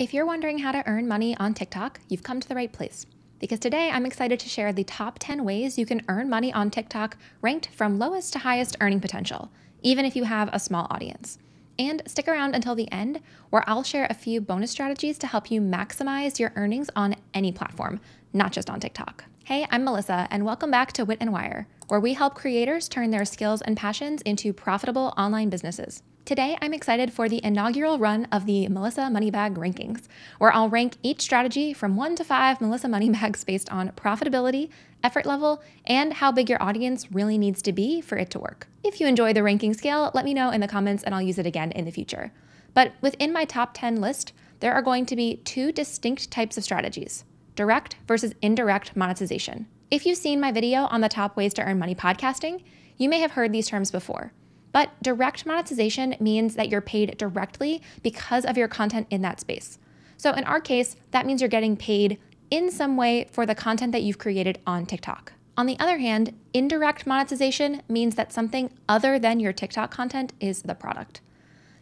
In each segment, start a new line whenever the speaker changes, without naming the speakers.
If you're wondering how to earn money on TikTok, you've come to the right place. Because today I'm excited to share the top 10 ways you can earn money on TikTok ranked from lowest to highest earning potential, even if you have a small audience. And stick around until the end, where I'll share a few bonus strategies to help you maximize your earnings on any platform, not just on TikTok. Hey, I'm Melissa, and welcome back to Wit and Wire, where we help creators turn their skills and passions into profitable online businesses. Today, I'm excited for the inaugural run of the Melissa Moneybag Rankings, where I'll rank each strategy from one to five Melissa Moneybags based on profitability, effort level, and how big your audience really needs to be for it to work. If you enjoy the ranking scale, let me know in the comments and I'll use it again in the future. But within my top 10 list, there are going to be two distinct types of strategies direct versus indirect monetization. If you've seen my video on the top ways to earn money podcasting, you may have heard these terms before. But direct monetization means that you're paid directly because of your content in that space. So in our case, that means you're getting paid in some way for the content that you've created on TikTok. On the other hand, indirect monetization means that something other than your TikTok content is the product.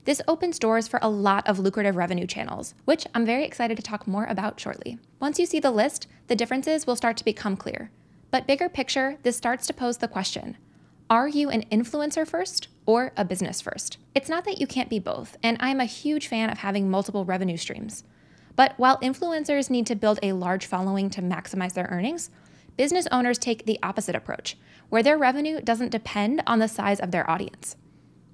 This opens doors for a lot of lucrative revenue channels, which I'm very excited to talk more about shortly. Once you see the list, the differences will start to become clear. But bigger picture, this starts to pose the question are you an influencer first or a business first? It's not that you can't be both, and I'm a huge fan of having multiple revenue streams. But while influencers need to build a large following to maximize their earnings, business owners take the opposite approach, where their revenue doesn't depend on the size of their audience.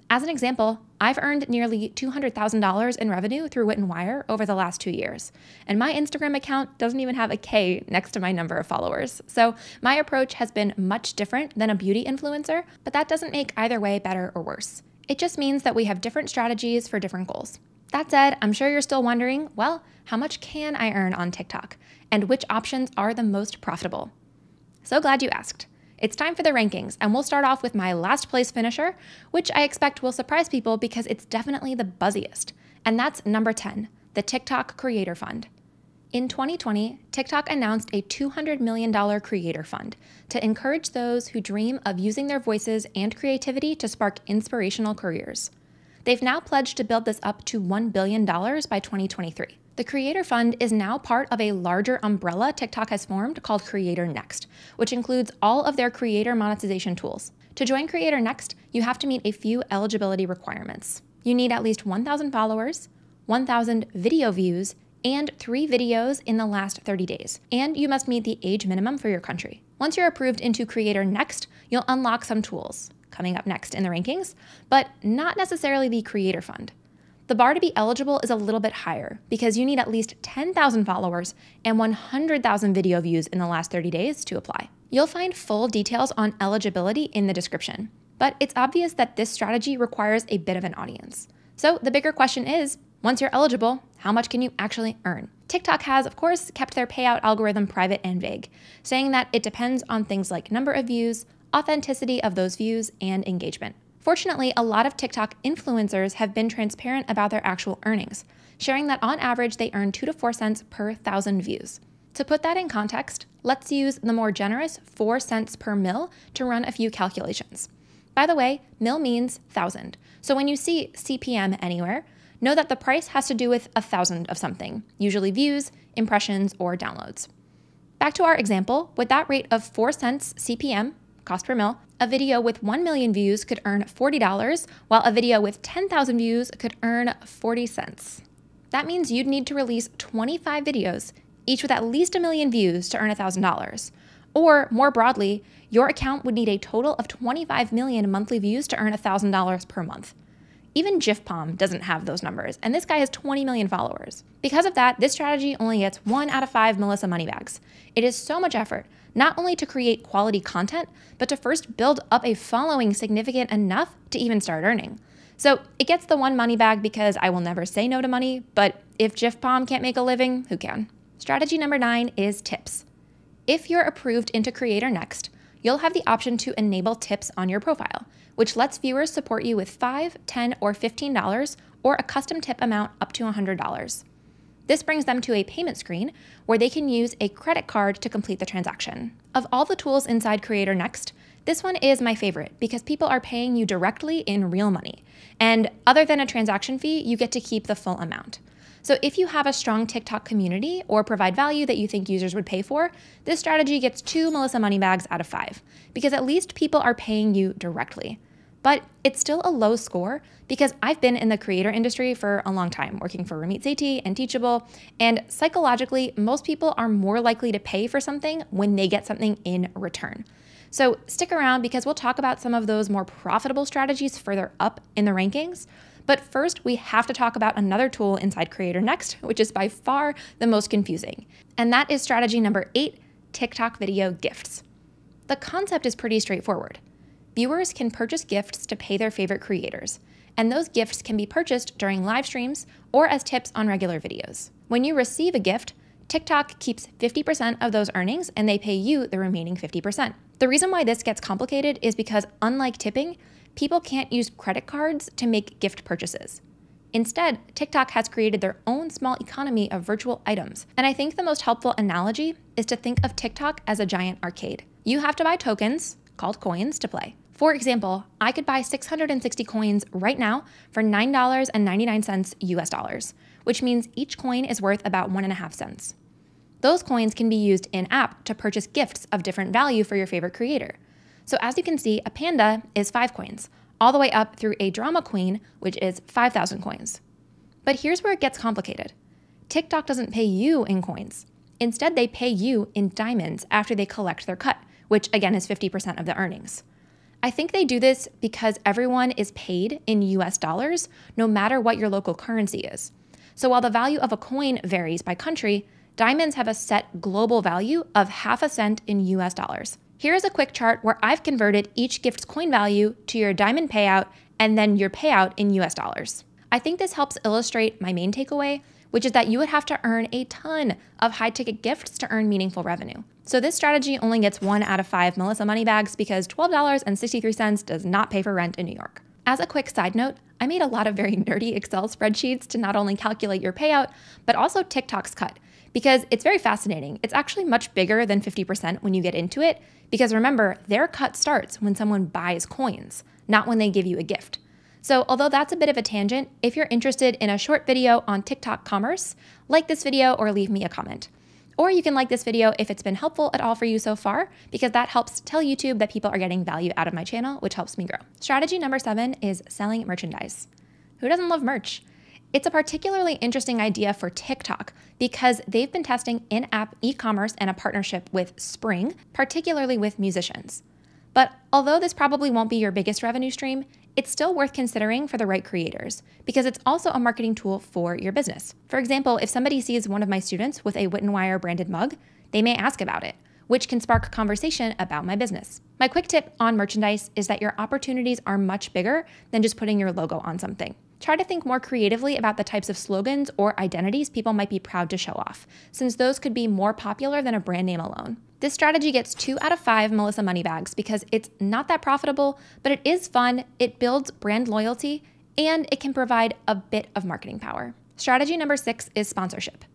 As an example, I've earned nearly $200,000 in revenue through Wit and Wire over the last two years, and my Instagram account doesn't even have a K next to my number of followers. So my approach has been much different than a beauty influencer, but that doesn't make either way better or worse. It just means that we have different strategies for different goals. That said, I'm sure you're still wondering well, how much can I earn on TikTok? And which options are the most profitable? So glad you asked. It's time for the rankings, and we'll start off with my last place finisher, which I expect will surprise people because it's definitely the buzziest. And that's number 10, the TikTok Creator Fund. In 2020, TikTok announced a $200 million creator fund to encourage those who dream of using their voices and creativity to spark inspirational careers. They've now pledged to build this up to $1 billion by 2023. The Creator Fund is now part of a larger umbrella TikTok has formed called Creator Next, which includes all of their creator monetization tools. To join Creator Next, you have to meet a few eligibility requirements. You need at least 1,000 followers, 1,000 video views, and three videos in the last 30 days. And you must meet the age minimum for your country. Once you're approved into Creator Next, you'll unlock some tools coming up next in the rankings, but not necessarily the creator fund. The bar to be eligible is a little bit higher because you need at least 10,000 followers and 100,000 video views in the last 30 days to apply. You'll find full details on eligibility in the description, but it's obvious that this strategy requires a bit of an audience. So the bigger question is once you're eligible, how much can you actually earn? TikTok has, of course, kept their payout algorithm private and vague, saying that it depends on things like number of views, authenticity of those views, and engagement. Fortunately, a lot of TikTok influencers have been transparent about their actual earnings, sharing that on average they earn 2 to 4 cents per thousand views. To put that in context, let's use the more generous 4 cents per mil to run a few calculations. By the way, mil means thousand. So when you see CPM anywhere, know that the price has to do with a thousand of something, usually views, impressions, or downloads. Back to our example, with that rate of 4 cents CPM, cost per mil, a video with 1 million views could earn $40, while a video with 10,000 views could earn 40 cents. That means you'd need to release 25 videos, each with at least a million views to earn $1,000. Or more broadly, your account would need a total of 25 million monthly views to earn $1,000 per month. Even GIFPOM doesn't have those numbers, and this guy has 20 million followers. Because of that, this strategy only gets one out of five Melissa Moneybags. It is so much effort, not only to create quality content, but to first build up a following significant enough to even start earning. So it gets the one money bag because I will never say no to money, but if GIFPOM can't make a living, who can? Strategy number nine is tips. If you're approved into Creator Next, you'll have the option to enable tips on your profile, which lets viewers support you with $5, $10, or $15, or a custom tip amount up to $100. This brings them to a payment screen where they can use a credit card to complete the transaction. Of all the tools inside Creator Next, this one is my favorite because people are paying you directly in real money. And other than a transaction fee, you get to keep the full amount. So if you have a strong TikTok community or provide value that you think users would pay for, this strategy gets two Melissa money bags out of five, because at least people are paying you directly. But it's still a low score because I've been in the creator industry for a long time, working for Ramit Sethi and Teachable, and psychologically, most people are more likely to pay for something when they get something in return. So stick around because we'll talk about some of those more profitable strategies further up in the rankings. But first, we have to talk about another tool inside Creator Next, which is by far the most confusing. And that is strategy number eight TikTok video gifts. The concept is pretty straightforward. Viewers can purchase gifts to pay their favorite creators, and those gifts can be purchased during live streams or as tips on regular videos. When you receive a gift, TikTok keeps 50% of those earnings and they pay you the remaining 50%. The reason why this gets complicated is because, unlike tipping, people can't use credit cards to make gift purchases. Instead, TikTok has created their own small economy of virtual items. And I think the most helpful analogy is to think of TikTok as a giant arcade. You have to buy tokens, called coins, to play. For example, I could buy 660 coins right now for $9.99 US dollars, which means each coin is worth about one and a half cents. Those coins can be used in app to purchase gifts of different value for your favorite creator. So as you can see, a panda is five coins, all the way up through a drama queen, which is 5,000 coins. But here's where it gets complicated. TikTok doesn't pay you in coins. Instead, they pay you in diamonds after they collect their cut, which again is 50% of the earnings. I think they do this because everyone is paid in US dollars, no matter what your local currency is. So while the value of a coin varies by country, diamonds have a set global value of half a cent in US dollars. Here is a quick chart where I've converted each gift's coin value to your diamond payout and then your payout in US dollars. I think this helps illustrate my main takeaway, which is that you would have to earn a ton of high ticket gifts to earn meaningful revenue. So this strategy only gets one out of five Melissa money bags because $12.63 does not pay for rent in New York. As a quick side note, I made a lot of very nerdy Excel spreadsheets to not only calculate your payout, but also TikTok's cut, because it's very fascinating. It's actually much bigger than 50% when you get into it, because remember, their cut starts when someone buys coins, not when they give you a gift. So, although that's a bit of a tangent, if you're interested in a short video on TikTok commerce, like this video or leave me a comment. Or you can like this video if it's been helpful at all for you so far, because that helps tell YouTube that people are getting value out of my channel, which helps me grow. Strategy number seven is selling merchandise. Who doesn't love merch? It's a particularly interesting idea for TikTok because they've been testing in app e commerce and a partnership with Spring, particularly with musicians. But although this probably won't be your biggest revenue stream, it's still worth considering for the right creators because it's also a marketing tool for your business. For example, if somebody sees one of my students with a Witten Wire branded mug, they may ask about it, which can spark conversation about my business. My quick tip on merchandise is that your opportunities are much bigger than just putting your logo on something. Try to think more creatively about the types of slogans or identities people might be proud to show off, since those could be more popular than a brand name alone. This strategy gets two out of five Melissa money bags because it's not that profitable, but it is fun, it builds brand loyalty, and it can provide a bit of marketing power. Strategy number six is sponsorship.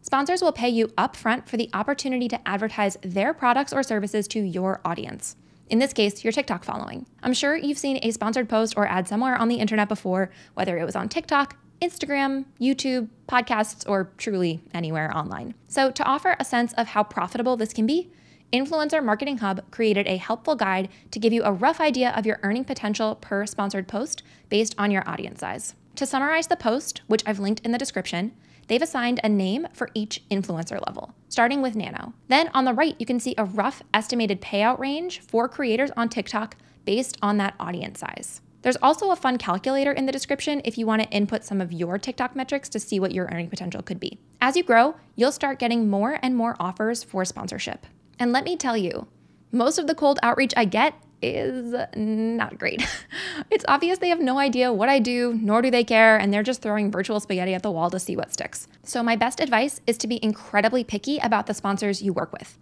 Sponsors will pay you upfront for the opportunity to advertise their products or services to your audience in this case, your TikTok following. I'm sure you've seen a sponsored post or ad somewhere on the internet before, whether it was on TikTok, Instagram, YouTube, podcasts, or truly anywhere online. So, to offer a sense of how profitable this can be, Influencer Marketing Hub created a helpful guide to give you a rough idea of your earning potential per sponsored post based on your audience size. To summarize the post, which I've linked in the description, They've assigned a name for each influencer level, starting with Nano. Then on the right, you can see a rough estimated payout range for creators on TikTok based on that audience size. There's also a fun calculator in the description if you want to input some of your TikTok metrics to see what your earning potential could be. As you grow, you'll start getting more and more offers for sponsorship. And let me tell you, most of the cold outreach I get is not great. it's obvious they have no idea what I do, nor do they care, and they're just throwing virtual spaghetti at the wall to see what sticks. So, my best advice is to be incredibly picky about the sponsors you work with.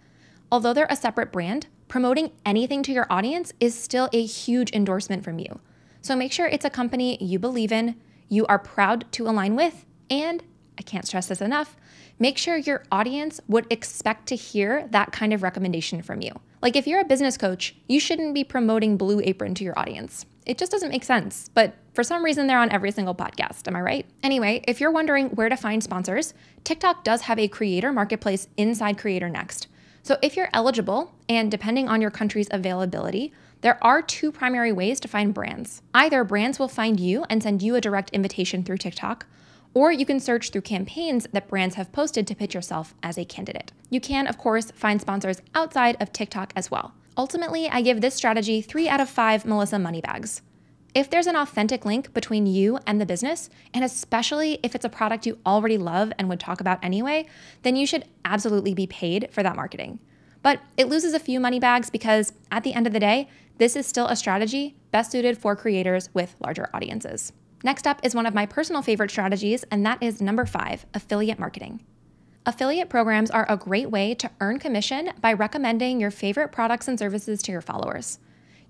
Although they're a separate brand, promoting anything to your audience is still a huge endorsement from you. So, make sure it's a company you believe in, you are proud to align with, and I can't stress this enough make sure your audience would expect to hear that kind of recommendation from you. Like if you're a business coach, you shouldn't be promoting Blue Apron to your audience. It just doesn't make sense, but for some reason they're on every single podcast, am I right? Anyway, if you're wondering where to find sponsors, TikTok does have a creator marketplace inside Creator Next. So if you're eligible, and depending on your country's availability, there are two primary ways to find brands. Either brands will find you and send you a direct invitation through TikTok, or you can search through campaigns that brands have posted to pitch yourself as a candidate. You can, of course, find sponsors outside of TikTok as well. Ultimately, I give this strategy three out of five Melissa money bags. If there's an authentic link between you and the business, and especially if it's a product you already love and would talk about anyway, then you should absolutely be paid for that marketing. But it loses a few money bags because at the end of the day, this is still a strategy best suited for creators with larger audiences. Next up is one of my personal favorite strategies, and that is number five affiliate marketing. Affiliate programs are a great way to earn commission by recommending your favorite products and services to your followers.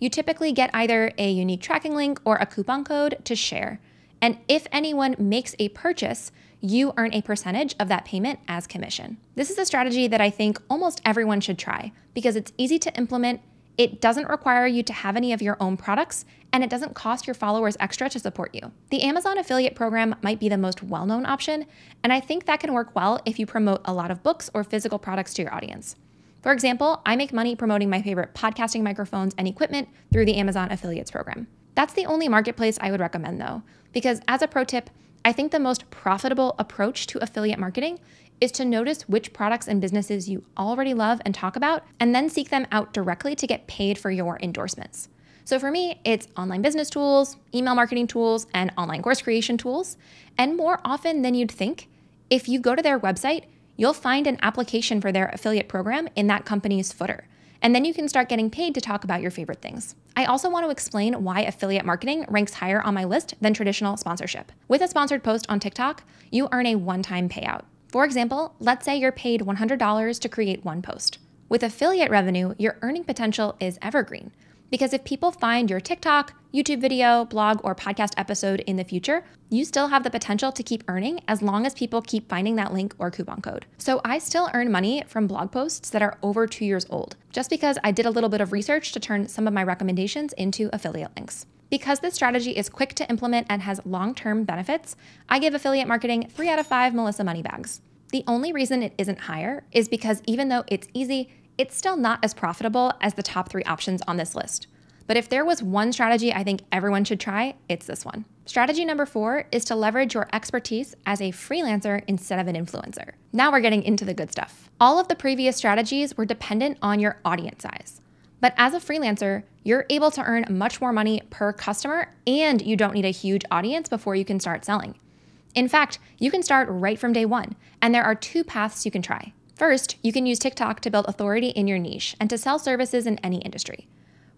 You typically get either a unique tracking link or a coupon code to share. And if anyone makes a purchase, you earn a percentage of that payment as commission. This is a strategy that I think almost everyone should try because it's easy to implement it doesn't require you to have any of your own products, and it doesn't cost your followers extra to support you. The Amazon affiliate program might be the most well known option, and I think that can work well if you promote a lot of books or physical products to your audience. For example, I make money promoting my favorite podcasting microphones and equipment through the Amazon affiliates program. That's the only marketplace I would recommend though, because as a pro tip, I think the most profitable approach to affiliate marketing is to notice which products and businesses you already love and talk about, and then seek them out directly to get paid for your endorsements. So for me, it's online business tools, email marketing tools, and online course creation tools. And more often than you'd think, if you go to their website, you'll find an application for their affiliate program in that company's footer. And then you can start getting paid to talk about your favorite things. I also want to explain why affiliate marketing ranks higher on my list than traditional sponsorship. With a sponsored post on TikTok, you earn a one time payout. For example, let's say you're paid $100 to create one post. With affiliate revenue, your earning potential is evergreen. Because if people find your TikTok, YouTube video, blog, or podcast episode in the future, you still have the potential to keep earning as long as people keep finding that link or coupon code. So I still earn money from blog posts that are over two years old, just because I did a little bit of research to turn some of my recommendations into affiliate links. Because this strategy is quick to implement and has long term benefits, I give affiliate marketing three out of five Melissa money bags. The only reason it isn't higher is because even though it's easy, it's still not as profitable as the top three options on this list. But if there was one strategy I think everyone should try, it's this one. Strategy number four is to leverage your expertise as a freelancer instead of an influencer. Now we're getting into the good stuff. All of the previous strategies were dependent on your audience size. But as a freelancer, you're able to earn much more money per customer and you don't need a huge audience before you can start selling. In fact, you can start right from day one, and there are two paths you can try. First, you can use TikTok to build authority in your niche and to sell services in any industry.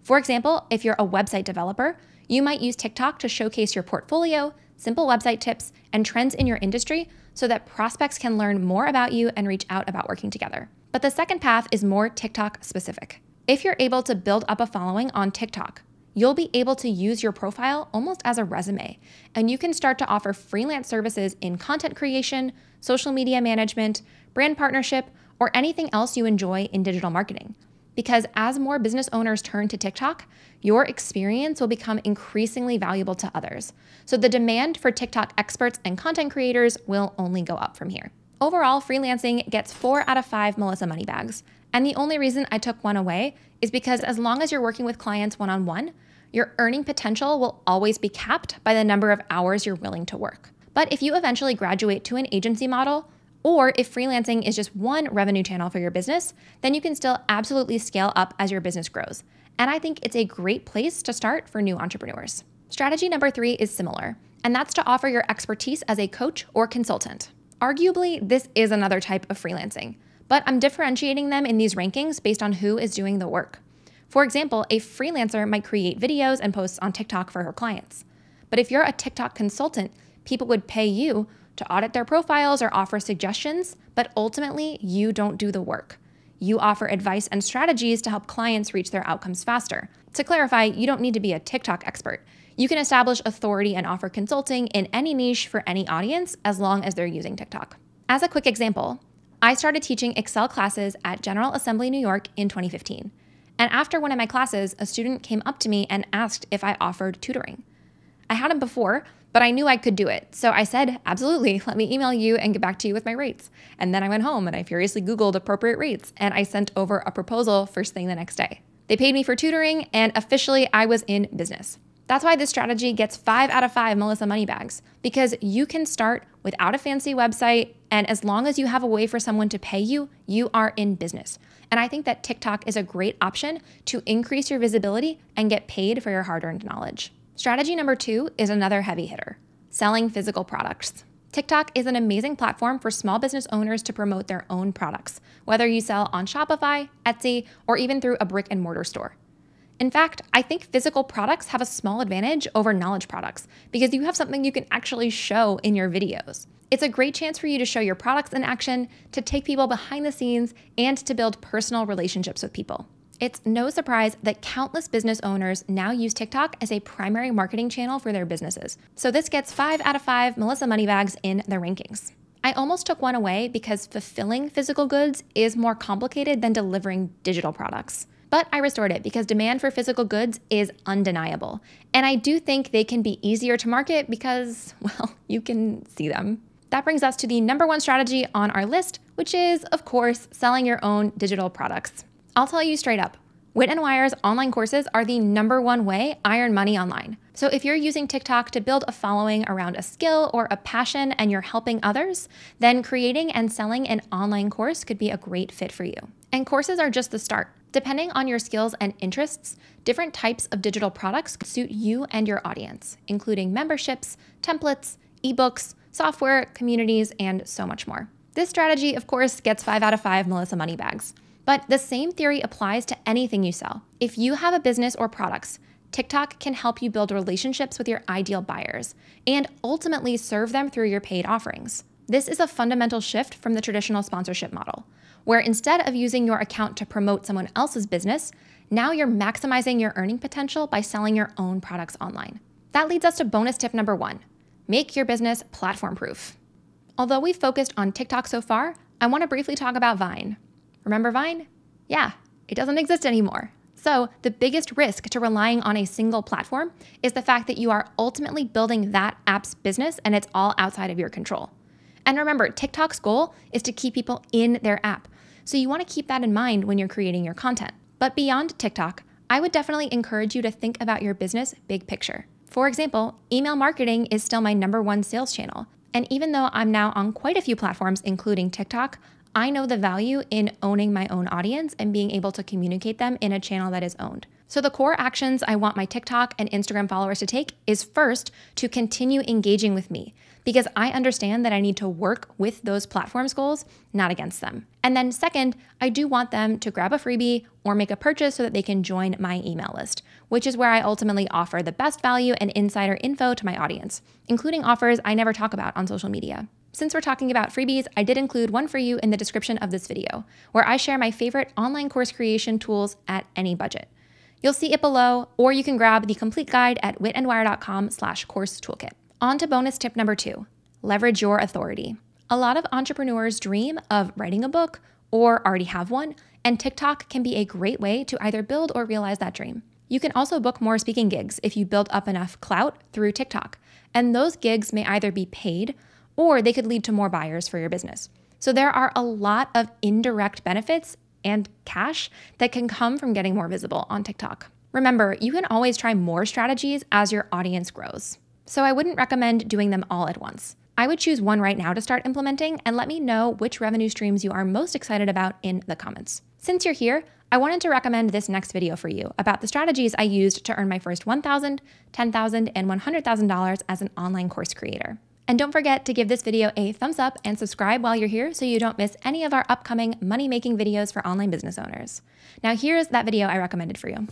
For example, if you're a website developer, you might use TikTok to showcase your portfolio, simple website tips, and trends in your industry so that prospects can learn more about you and reach out about working together. But the second path is more TikTok specific. If you're able to build up a following on TikTok, you'll be able to use your profile almost as a resume, and you can start to offer freelance services in content creation, social media management, brand partnership, or anything else you enjoy in digital marketing. Because as more business owners turn to TikTok, your experience will become increasingly valuable to others. So the demand for TikTok experts and content creators will only go up from here. Overall, freelancing gets four out of five Melissa money bags, And the only reason I took one away is because as long as you're working with clients one on one, your earning potential will always be capped by the number of hours you're willing to work. But if you eventually graduate to an agency model, or if freelancing is just one revenue channel for your business, then you can still absolutely scale up as your business grows. And I think it's a great place to start for new entrepreneurs. Strategy number three is similar, and that's to offer your expertise as a coach or consultant. Arguably, this is another type of freelancing, but I'm differentiating them in these rankings based on who is doing the work. For example, a freelancer might create videos and posts on TikTok for her clients. But if you're a TikTok consultant, people would pay you to audit their profiles or offer suggestions, but ultimately, you don't do the work. You offer advice and strategies to help clients reach their outcomes faster. To clarify, you don't need to be a TikTok expert. You can establish authority and offer consulting in any niche for any audience as long as they're using TikTok. As a quick example, I started teaching Excel classes at General Assembly New York in 2015. And after one of my classes, a student came up to me and asked if I offered tutoring. I hadn't before, but I knew I could do it. So I said, absolutely, let me email you and get back to you with my rates. And then I went home and I furiously Googled appropriate rates and I sent over a proposal first thing the next day. They paid me for tutoring and officially I was in business. That's why this strategy gets five out of five Melissa Money Bags because you can start without a fancy website. And as long as you have a way for someone to pay you, you are in business. And I think that TikTok is a great option to increase your visibility and get paid for your hard earned knowledge. Strategy number two is another heavy hitter selling physical products. TikTok is an amazing platform for small business owners to promote their own products, whether you sell on Shopify, Etsy, or even through a brick and mortar store. In fact, I think physical products have a small advantage over knowledge products because you have something you can actually show in your videos. It's a great chance for you to show your products in action, to take people behind the scenes, and to build personal relationships with people. It's no surprise that countless business owners now use TikTok as a primary marketing channel for their businesses. So this gets five out of five Melissa Moneybags in the rankings. I almost took one away because fulfilling physical goods is more complicated than delivering digital products but I restored it because demand for physical goods is undeniable. And I do think they can be easier to market because, well, you can see them. That brings us to the number one strategy on our list, which is, of course, selling your own digital products. I'll tell you straight up, Wit and Wire's online courses are the number one way I earn money online. So if you're using TikTok to build a following around a skill or a passion and you're helping others, then creating and selling an online course could be a great fit for you. And courses are just the start. Depending on your skills and interests, different types of digital products suit you and your audience, including memberships, templates, ebooks, software, communities, and so much more. This strategy, of course, gets five out of five Melissa Money Bags. But the same theory applies to anything you sell. If you have a business or products, TikTok can help you build relationships with your ideal buyers and ultimately serve them through your paid offerings. This is a fundamental shift from the traditional sponsorship model, where instead of using your account to promote someone else's business, now you're maximizing your earning potential by selling your own products online. That leads us to bonus tip number one make your business platform proof. Although we've focused on TikTok so far, I want to briefly talk about Vine. Remember Vine? Yeah, it doesn't exist anymore. So, the biggest risk to relying on a single platform is the fact that you are ultimately building that app's business and it's all outside of your control. And remember, TikTok's goal is to keep people in their app. So, you want to keep that in mind when you're creating your content. But beyond TikTok, I would definitely encourage you to think about your business big picture. For example, email marketing is still my number one sales channel. And even though I'm now on quite a few platforms, including TikTok, I know the value in owning my own audience and being able to communicate them in a channel that is owned. So, the core actions I want my TikTok and Instagram followers to take is first to continue engaging with me because I understand that I need to work with those platforms' goals, not against them. And then, second, I do want them to grab a freebie or make a purchase so that they can join my email list, which is where I ultimately offer the best value and insider info to my audience, including offers I never talk about on social media. Since we're talking about freebies, I did include one for you in the description of this video, where I share my favorite online course creation tools at any budget. You'll see it below, or you can grab the complete guide at witandwire.com slash course toolkit. On to bonus tip number two, leverage your authority. A lot of entrepreneurs dream of writing a book or already have one, and TikTok can be a great way to either build or realize that dream. You can also book more speaking gigs if you build up enough clout through TikTok, and those gigs may either be paid or they could lead to more buyers for your business. So there are a lot of indirect benefits and cash that can come from getting more visible on TikTok. Remember, you can always try more strategies as your audience grows. So I wouldn't recommend doing them all at once. I would choose one right now to start implementing and let me know which revenue streams you are most excited about in the comments. Since you're here, I wanted to recommend this next video for you about the strategies I used to earn my first $1,000, $10,000, and $100,000 as an online course creator. And don't forget to give this video a thumbs up and subscribe while you're here so you don't miss any of our upcoming money-making videos for online business owners. Now here's that video I recommended for you.